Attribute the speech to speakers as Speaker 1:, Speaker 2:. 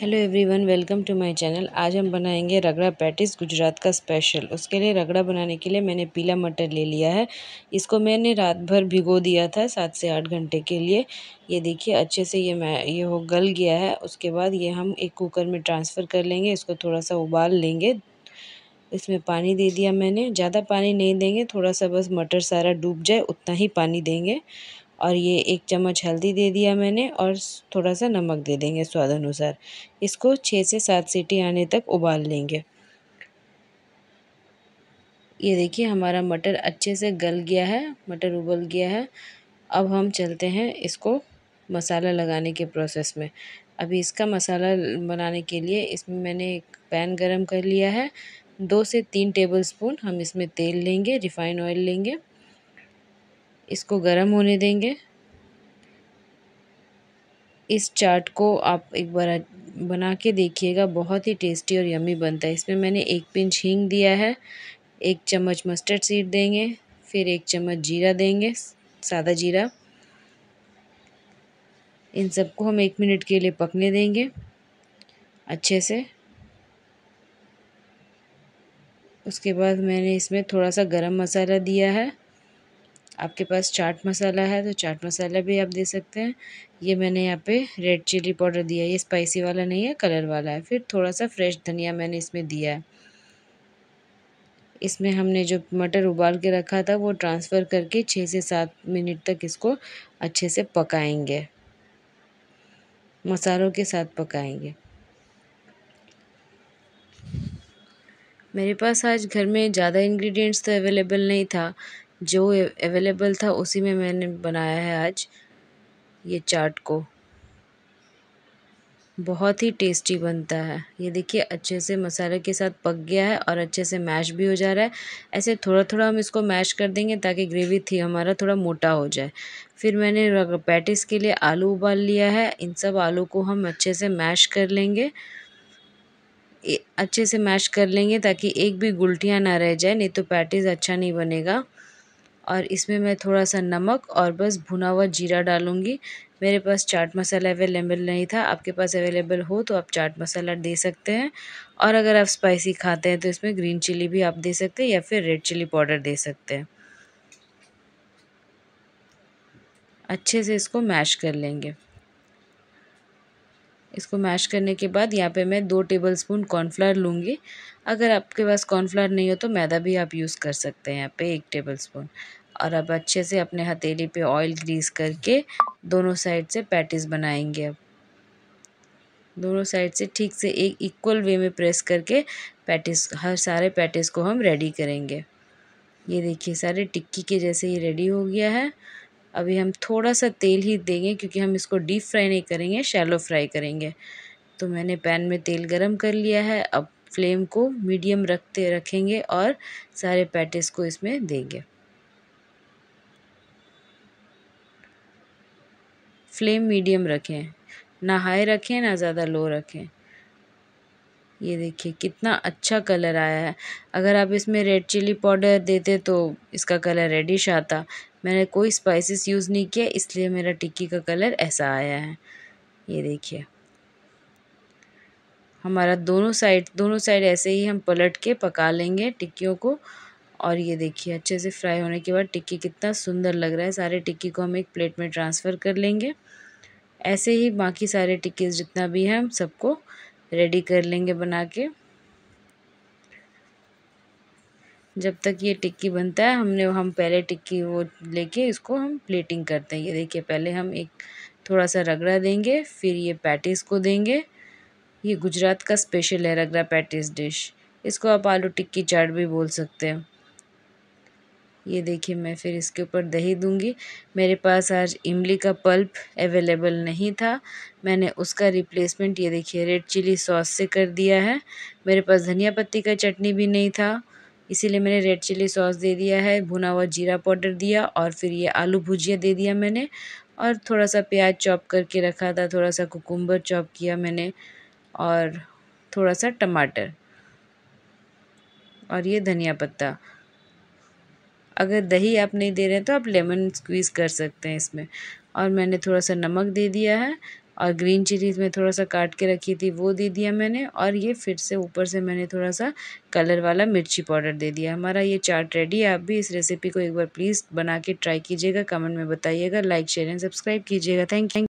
Speaker 1: hello everyone welcome to my channel आज हम बनाएंगे रगड़ा पैटिस गुजरात का स्पेशल उसके लिए रगड़ा बनाने के लिए मैंने पीला मटर ले लिया है इसको मैंने रात भर भिगो दिया था सात से आठ घंटे के लिए ये देखिए अच्छे से ये मैं ये हो गल गया है उसके बाद ये हम एक कुकर में ट्रांसफ़र कर लेंगे इसको थोड़ा सा उबाल लेंगे इसमें पानी दे दिया मैंने ज़्यादा पानी नहीं देंगे थोड़ा सा बस मटर सारा डूब जाए उतना ही पानी देंगे और ये एक चम्मच हल्दी दे दिया मैंने और थोड़ा सा नमक दे देंगे स्वाद अनुसार इसको छः से सात सीटी आने तक उबाल लेंगे ये देखिए हमारा मटर अच्छे से गल गया है मटर उबल गया है अब हम चलते हैं इसको मसाला लगाने के प्रोसेस में अभी इसका मसाला बनाने के लिए इसमें मैंने एक पैन गरम कर लिया है दो से तीन टेबल स्पून हम इसमें तेल लेंगे रिफ़ाइन ऑयल लेंगे इसको गर्म होने देंगे इस चाट को आप एक बार बना के देखिएगा बहुत ही टेस्टी और यमी बनता है इसमें मैंने एक पिंच हींग दिया है एक चम्मच मस्टर्ड सीड देंगे फिर एक चम्मच जीरा देंगे सादा जीरा इन सबको हम एक मिनट के लिए पकने देंगे अच्छे से उसके बाद मैंने इसमें थोड़ा सा गरम मसाला दिया है आपके पास चाट मसाला है तो चाट मसाला भी आप दे सकते हैं ये मैंने यहाँ पे रेड चिली पाउडर दिया है ये स्पाइसी वाला नहीं है कलर वाला है फिर थोड़ा सा फ्रेश धनिया मैंने इसमें दिया है इसमें हमने जो मटर उबाल के रखा था वो ट्रांसफ़र करके छः से सात मिनट तक इसको अच्छे से पकाएंगे मसालों के साथ पकाएंगे मेरे पास आज घर में ज़्यादा इंग्रेडिएंट्स तो अवेलेबल नहीं था जो अवेलेबल था उसी में मैंने बनाया है आज ये चाट को बहुत ही टेस्टी बनता है ये देखिए अच्छे से मसाले के साथ पक गया है और अच्छे से मैश भी हो जा रहा है ऐसे थोड़ा थोड़ा हम इसको मैश कर देंगे ताकि ग्रेवी थी हमारा थोड़ा मोटा हो जाए फिर मैंने पैटिस के लिए आलू उबाल लिया है इन सब आलू को हम अच्छे से मैश कर लेंगे अच्छे से मैश कर लेंगे ताकि एक भी गुलटियाँ ना रह जाए नहीं तो पैटिस अच्छा नहीं बनेगा और इसमें मैं थोड़ा सा नमक और बस भुना हुआ जीरा डालूंगी मेरे पास चाट मसाला अवेलेबल नहीं था आपके पास अवेलेबल हो तो आप चाट मसाला दे सकते हैं और अगर आप स्पाइसी खाते हैं तो इसमें ग्रीन चिली भी आप दे सकते हैं या फिर रेड चिली पाउडर दे सकते हैं अच्छे से इसको मैश कर लेंगे इसको मैश करने के बाद यहाँ पे मैं दो टेबलस्पून कॉर्नफ्लावर लूँगी अगर आपके पास कॉर्नफ्लावर नहीं हो तो मैदा भी आप यूज़ कर सकते हैं यहाँ पे एक टेबलस्पून और अब अच्छे से अपने हथेली पे ऑयल ग्रीस करके दोनों साइड से पैटिस बनाएंगे अब दोनों साइड से ठीक से एक इक्वल वे में प्रेस करके पैटिस हर सारे पैटिस को हम रेडी करेंगे ये देखिए सारे टिक्की के जैसे ही रेडी हो गया है अभी हम थोड़ा सा तेल ही देंगे क्योंकि हम इसको डीप फ्राई नहीं करेंगे शैलो फ्राई करेंगे तो मैंने पैन में तेल गरम कर लिया है अब फ्लेम को मीडियम रखते रखेंगे और सारे पैटिस को इसमें देंगे फ्लेम मीडियम रखें ना हाई रखें ना ज़्यादा लो रखें ये देखिए कितना अच्छा कलर आया है अगर आप इसमें रेड चिली पाउडर देते तो इसका कलर रेडिश आता मैंने कोई स्पाइसेस यूज़ नहीं किया इसलिए मेरा टिक्की का कलर ऐसा आया है ये देखिए हमारा दोनों साइड दोनों साइड ऐसे ही हम पलट के पका लेंगे टिक्कियों को और ये देखिए अच्छे से फ्राई होने के बाद टिक्की कितना सुंदर लग रहा है सारे टिक्की को हम एक प्लेट में ट्रांसफ़र कर लेंगे ऐसे ही बाकी सारे टिक्कीज़ जितना भी है हम सबको रेडी कर लेंगे बना के जब तक ये टिक्की बनता है हमने हम पहले टिक्की वो लेके इसको हम प्लेटिंग करते हैं ये देखिए पहले हम एक थोड़ा सा रगड़ा देंगे फिर ये पैटिस को देंगे ये गुजरात का स्पेशल है रगड़ा पैटिस डिश इसको आप आलू टिक्की चाट भी बोल सकते हो ये देखिए मैं फिर इसके ऊपर दही दूंगी मेरे पास आज इमली का पल्प अवेलेबल नहीं था मैंने उसका रिप्लेसमेंट ये देखिए रेड चिली सॉस से कर दिया है मेरे पास धनिया पत्ती का चटनी भी नहीं था इसीलिए मैंने रेड चिली सॉस दे दिया है भुना हुआ जीरा पाउडर दिया और फिर ये आलू भुजिया दे दिया मैंने और थोड़ा सा प्याज चॉप करके रखा था थोड़ा सा कुकुम्बर चॉप किया मैंने और थोड़ा सा टमाटर और ये धनिया पत्ता अगर दही आप नहीं दे रहे हैं तो आप लेमन स्क्वीज़ कर सकते हैं इसमें और मैंने थोड़ा सा नमक दे दिया है और ग्रीन चिलीज़ में थोड़ा सा काट के रखी थी वो दे दिया मैंने और ये फिर से ऊपर से मैंने थोड़ा सा कलर वाला मिर्ची पाउडर दे दिया हमारा ये चाट रेडी है आप भी इस रेसिपी को एक बार प्लीज़ बना के ट्राई कीजिएगा कमेंट में बताइएगा लाइक शेयर एंड सब्सक्राइब कीजिएगा थैंक यू